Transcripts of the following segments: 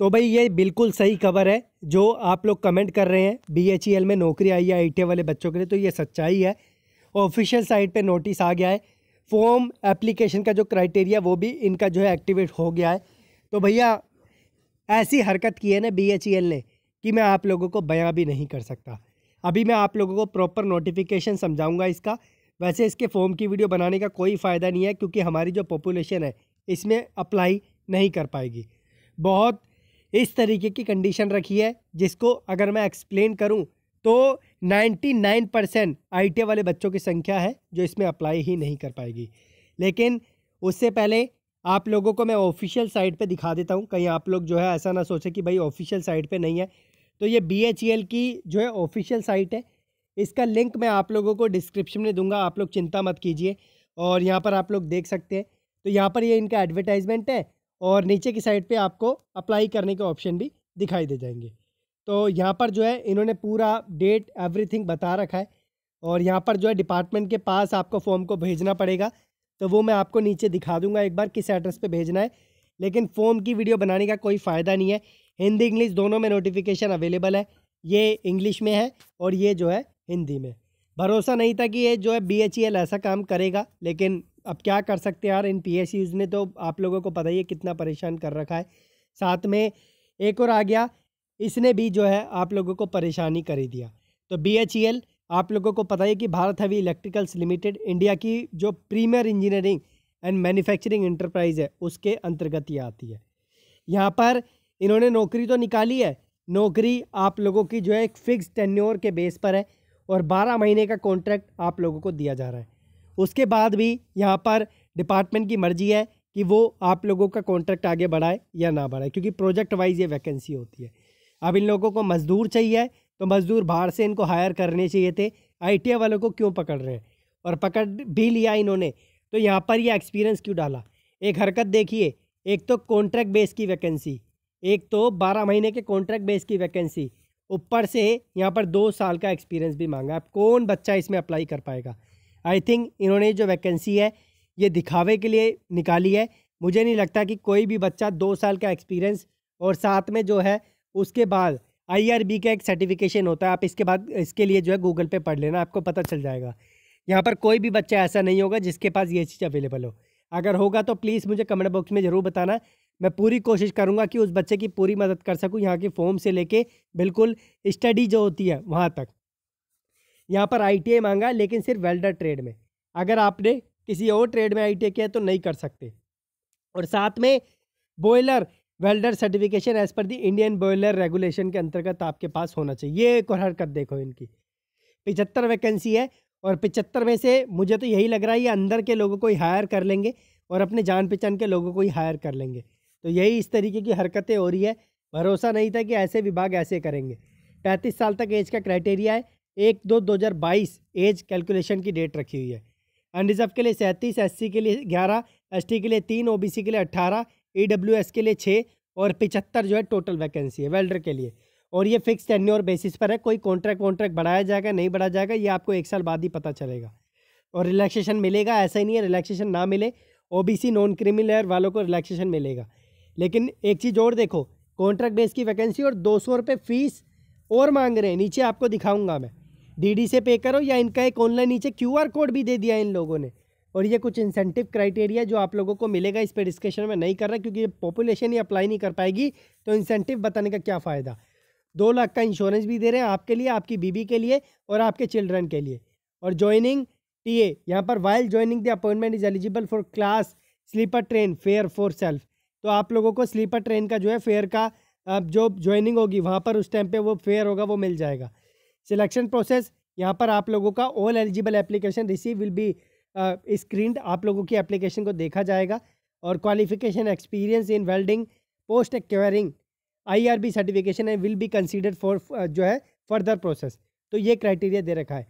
तो भाई ये बिल्कुल सही खबर है जो आप लोग कमेंट कर रहे हैं बी e में नौकरी आई है आई वाले बच्चों के लिए तो ये सच्चाई है ऑफिशियल साइट पे नोटिस आ गया है फॉर्म एप्लीकेशन का जो क्राइटेरिया वो भी इनका जो है एक्टिवेट हो गया है तो भैया ऐसी हरकत की है ना बी e ने कि मैं आप लोगों को बयां भी नहीं कर सकता अभी मैं आप लोगों को प्रॉपर नोटिफिकेशन समझाऊंगा इसका वैसे इसके फॉर्म की वीडियो बनाने का कोई फ़ायदा नहीं है क्योंकि हमारी जो पॉपुलेशन है इसमें अप्लाई नहीं कर पाएगी बहुत इस तरीके की कंडीशन रखी है जिसको अगर मैं एक्सप्लेन करूं तो 99 परसेंट आई वाले बच्चों की संख्या है जो इसमें अप्लाई ही नहीं कर पाएगी लेकिन उससे पहले आप लोगों को मैं ऑफिशियल साइट पे दिखा देता हूँ कहीं आप लोग जो है ऐसा ना सोचे कि भाई ऑफिशियल साइट पे नहीं है तो ये बी e की जो है ऑफिशियल साइट है इसका लिंक मैं आप लोगों को डिस्क्रिप्शन में दूंगा आप लोग चिंता मत कीजिए और यहाँ पर आप लोग देख सकते हैं तो यहाँ पर ये इनका एडवर्टाइजमेंट है और नीचे की साइड पे आपको अप्लाई करने के ऑप्शन भी दिखाई दे जाएंगे तो यहाँ पर जो है इन्होंने पूरा डेट एवरीथिंग बता रखा है और यहाँ पर जो है डिपार्टमेंट के पास आपको फॉर्म को भेजना पड़ेगा तो वो मैं आपको नीचे दिखा दूंगा एक बार किस एड्रेस पे भेजना है लेकिन फॉर्म की वीडियो बनाने का कोई फ़ायदा नहीं है हिंदी इंग्लिश दोनों में नोटिफिकेशन अवेलेबल है ये इंग्लिश में है और ये जो है हिंदी में भरोसा नहीं था कि ये जो है बी एच ई एल ऐसा काम करेगा लेकिन अब क्या कर सकते हैं यार इन पी ने तो आप लोगों को पता ही है कितना परेशान कर रखा है साथ में एक और आ गया इसने भी जो है आप लोगों को परेशानी कर ही दिया तो बी एच ई एल आप लोगों को पता ही कि Bharat heavy electricals limited India की जो premier engineering and manufacturing enterprise है उसके अंतर्गत ये आती है यहाँ पर इन्होंने नौकरी तो निकाली है नौकरी आप लोगों की जो है एक फ़िक्स टेन्योर के बेस पर है और 12 महीने का कॉन्ट्रैक्ट आप लोगों को दिया जा रहा है उसके बाद भी यहाँ पर डिपार्टमेंट की मर्जी है कि वो आप लोगों का कॉन्ट्रैक्ट आगे बढ़ाए या ना बढ़ाए क्योंकि प्रोजेक्ट वाइज ये वैकेंसी होती है अब इन लोगों को मज़दूर चाहिए तो मज़दूर बाहर से इनको हायर करने चाहिए थे आई वालों को क्यों पकड़ रहे हैं और पकड़ भी लिया इन्होंने तो यहाँ पर यह एक्सपीरियंस क्यों डाला एक हरकत देखिए एक तो कॉन्ट्रैक्ट बेस की वैकेंसी एक तो बारह महीने के कॉन्ट्रैक्ट बेस की वैकेंसी ऊपर से यहाँ पर दो साल का एक्सपीरियंस भी मांगा अब कौन बच्चा इसमें अप्लाई कर पाएगा आई थिंक इन्होंने जो वैकेंसी है ये दिखावे के लिए निकाली है मुझे नहीं लगता कि कोई भी बच्चा दो साल का एक्सपीरियंस और साथ में जो है उसके बाद आईआरबी का एक सर्टिफिकेशन होता है आप इसके बाद इसके लिए जो है गूगल पे पढ़ लेना आपको पता चल जाएगा यहाँ पर कोई भी बच्चा ऐसा नहीं होगा जिसके पास ये चीज़ अवेलेबल हो अगर होगा तो प्लीज़ मुझे कमेंट बॉक्स में ज़रूर बताना मैं पूरी कोशिश करूँगा कि उस बच्चे की पूरी मदद कर सकूँ यहाँ की फॉर्म से लेके बिल्कुल स्टडी जो होती है वहाँ तक यहाँ पर आई मांगा लेकिन सिर्फ वेल्डर ट्रेड में अगर आपने किसी और ट्रेड में आई टी किया तो नहीं कर सकते और साथ में boiler welder certification as per दी इंडियन बॉयलर रेगुलेशन के अंतर्गत आपके पास होना चाहिए ये एक और हरकत देखो इनकी पिचहत्तर वैकेंसी है और पिचहत्तर में से मुझे तो यही लग रहा है ये अंदर के लोगों को ही हायर कर लेंगे और अपने जान पहचान के लोगों को ही हायर कर लेंगे तो यही इस तरीके की हरकतें हो रही है भरोसा नहीं था कि ऐसे विभाग ऐसे करेंगे पैंतीस साल तक एज का क्राइटेरिया है एक दो दो हज़ार बाईस एज कैलकुलेशन की डेट रखी हुई है अनरिजर्व के लिए सैंतीस एस के लिए ग्यारह एस के लिए तीन ओ के लिए अट्ठारह ई के लिए छः और पिचहत्तर जो है टोटल वैकेंसी है वेल्डर के लिए और ये फिक्स टेन्योर बेसिस पर है कोई कॉन्ट्रैक्ट वॉन्ट्रैक्ट बढ़ाया जाएगा नहीं बढ़ाया जाएगा ये आपको एक साल बाद ही पता चलेगा और रिलैक्सेशन मिलेगा ऐसा ही नहीं है रिलैक्सेशन ना मिले सी नॉन क्रिमिनलर वालों को रिलैक्सेशन मिलेगा लेकिन एक चीज़ और देखो कॉन्ट्रैक्ट बेस की वैकेंसी और दो सौ रुपये फीस और मांग रहे हैं नीचे आपको दिखाऊंगा मैं डीडी से पे करो या इनका एक ऑनलाइन नीचे क्यूआर कोड भी दे दिया इन लोगों ने और ये कुछ इंसेंटिव क्राइटेरिया जो आप लोगों को मिलेगा इस पर डिस्कशन में नहीं कर रहा क्योंकि पॉपुलेशन ही अप्लाई नहीं कर पाएगी तो इंसेंटिव बताने का क्या फ़ायदा दो लाख का इंश्योरेंस भी दे रहे हैं आपके लिए आपकी बीबी के लिए और आपके चिल्ड्रन के लिए और ज्वाइनिंग टी ए यहाँ पर while joining the appointment is eligible for class sleeper train fare for self तो आप लोगों को स्लीपर ट्रेन का जो है फेयर का जो ज्वाइनिंग होगी वहाँ पर उस टाइम पे वो फेयर होगा वो मिल जाएगा सिलेक्शन प्रोसेस यहाँ पर आप लोगों का all eligible application receive will be screen आप लोगों की एप्लीकेशन को देखा जाएगा और qualification experience in welding post acquiring IRB certification है विल बी कंसिडर्ड फॉर जो है फर्दर प्रोसेस तो ये क्राइटेरिया दे रखा है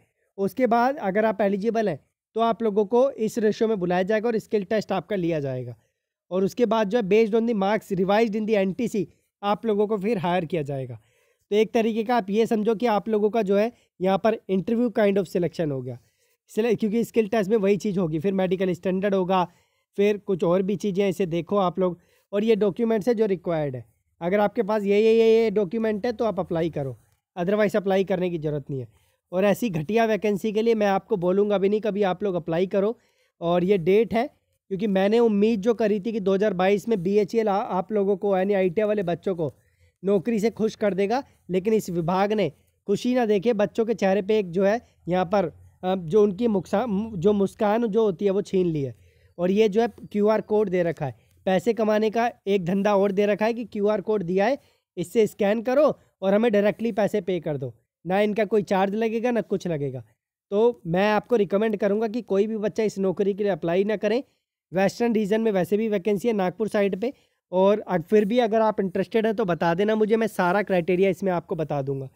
उसके बाद अगर आप एलिजिबल हैं तो आप लोगों को इस रेशो में बुलाया जाएगा और स्किल टेस्ट आपका लिया जाएगा और उसके बाद जो है based on the marks revise in the C आप लोगों को फिर हायर किया जाएगा तो एक तरीके का आप ये समझो कि आप लोगों का जो है यहाँ पर इंटरव्यू काइंड ऑफ सिलेक्शन हो गया क्योंकि स्किल टेस्ट में वही चीज़ होगी फिर मेडिकल स्टैंडर्ड होगा फिर कुछ और भी चीज़ें इसे देखो आप लोग और ये डॉक्यूमेंट्स है जो रिक्वायर्ड है अगर आपके पास ये ये ये ये डॉक्यूमेंट है तो आप अप्लाई करो अदरवाइज़ अप्लाई करने की ज़रूरत नहीं है और ऐसी घटिया वैकेंसी के लिए मैं आपको बोलूँगा भी नहीं कभी आप लोग अप्लाई करो और ये डेट है क्योंकि मैंने उम्मीद जो करी थी कि 2022 में बी e आप लोगों को यानी आई वाले बच्चों को नौकरी से खुश कर देगा लेकिन इस विभाग ने खुशी ना देखे बच्चों के चेहरे पे एक जो है यहाँ पर जो उनकी मुकसा जो मुस्कान जो होती है वो छीन ली है और ये जो है क्यू कोड दे रखा है पैसे कमाने का एक धंधा और दे रखा है कि क्यू कोड दिया है इससे स्कैन करो और हमें डायरेक्टली पैसे पे कर दो ना इनका कोई चार्ज लगेगा ना कुछ लगेगा तो मैं आपको रिकमेंड करूँगा कि कोई भी बच्चा इस नौकरी के लिए अप्लाई ना करें वेस्टर्न रीजन में वैसे भी वैकेंसी है नागपुर साइड पे और फिर भी अगर आप इंटरेस्टेड हैं तो बता देना मुझे मैं सारा क्राइटेरिया इसमें आपको बता दूंगा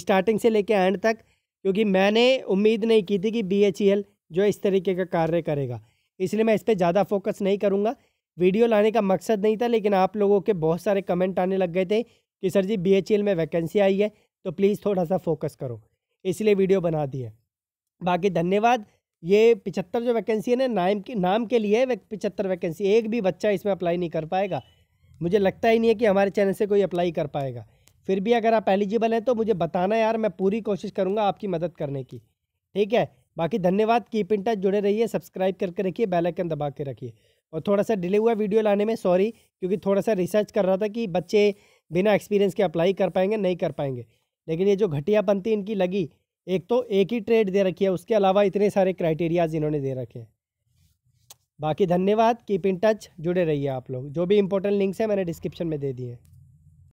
स्टार्टिंग से लेके एंड तक क्योंकि मैंने उम्मीद नहीं की थी कि बी e जो इस तरीके का कार्य करेगा इसलिए मैं इस पर ज़्यादा फोकस नहीं करूँगा वीडियो लाने का मकसद नहीं था लेकिन आप लोगों के बहुत सारे कमेंट आने लग गए थे कि सर जी बी e में वैकेंसी आई है तो प्लीज़ थोड़ा सा फोकस करो इसलिए वीडियो बना दिए बाकी धन्यवाद ये पिछहत्तर जो वैकेंसी है ना नाम के नाम के लिए पिछहत्तर वैकेंसी एक भी बच्चा इसमें अप्लाई नहीं कर पाएगा मुझे लगता ही नहीं है कि हमारे चैनल से कोई अप्लाई कर पाएगा फिर भी अगर आप एलिजिबल हैं तो मुझे बताना यार मैं पूरी कोशिश करूँगा आपकी मदद करने की ठीक है बाकी धन्यवाद कीप इन टच जुड़े रहिए सब्सक्राइब करके रखिए बेल आइकन दबा के रखिए और थोड़ा सा डिले हुआ वीडियो लाने में सॉरी क्योंकि थोड़ा सा रिसर्च कर रहा था कि बच्चे बिना एक्सपीरियंस के अप्लाई कर पाएंगे नहीं कर पाएंगे लेकिन ये जो घटिया पंथी इनकी लगी एक तो एक ही ट्रेड दे रखी है उसके अलावा इतने सारे क्राइटेरियाज इन्होंने दे रखे हैं बाकी धन्यवाद कीप इन टच जुड़े रहिए आप लोग जो भी इंपॉर्टेंट लिंक्स हैं मैंने डिस्क्रिप्शन में दे दिए हैं